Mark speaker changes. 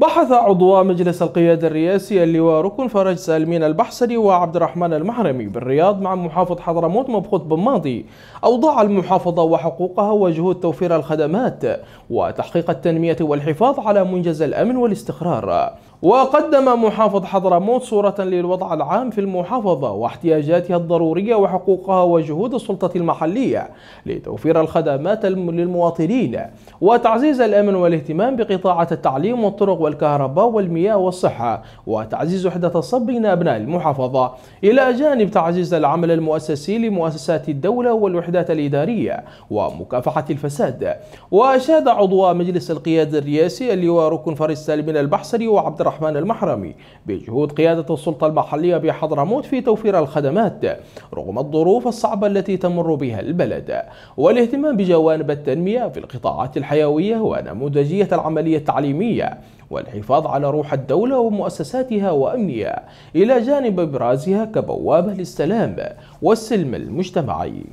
Speaker 1: بحث عضو مجلس القيادة الرئاسي اللواء ركن فرج سالمين البحسري وعبد الرحمن المحرمي بالرياض مع محافظ حضرموت مبخوت بن ماضي أوضاع المحافظة وحقوقها وجهود توفير الخدمات وتحقيق التنمية والحفاظ على منجز الأمن والاستقرار وقدم محافظ حضرموت صورة للوضع العام في المحافظة واحتياجاتها الضرورية وحقوقها وجهود السلطة المحلية لتوفير الخدمات للمواطنين وتعزيز الأمن والاهتمام بقطاعة التعليم والطرق والكهرباء والمياه والصحة وتعزيز وحدة الصب بين أبناء المحافظة إلى جانب تعزيز العمل المؤسسي لمؤسسات الدولة والوحدات الإدارية ومكافحة الفساد وأشاد عضو مجلس القيادة الرئاسي اللواء ركن فارس سالمين البحصري وعبد الرحمن المحرمي بجهود قيادة السلطة المحلية بحضرموت في توفير الخدمات رغم الظروف الصعبة التي تمر بها البلد والاهتمام بجوانب التنمية في القطاعات الحيوية ونموذجية العملية التعليمية والحفاظ على روح الدولة ومؤسساتها وأمنها إلى جانب إبرازها كبوابة للسلام والسلم المجتمعي.